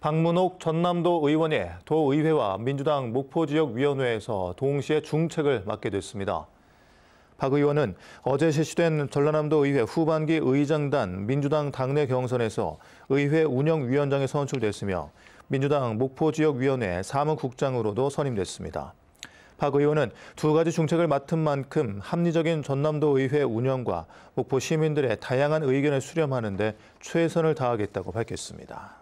박문옥 전남도 의원이 도의회와 민주당 목포지역위원회에서 동시에 중책을 맡게 됐습니다. 박 의원은 어제 실시된 전라남도 의회 후반기 의장단 민주당 당내 경선에서 의회 운영위원장에 선출됐으며 민주당 목포지역위원회 사무국장으로도 선임됐습니다. 박 의원은 두 가지 중책을 맡은 만큼 합리적인 전남도 의회 운영과 목포 시민들의 다양한 의견을 수렴하는 데 최선을 다하겠다고 밝혔습니다.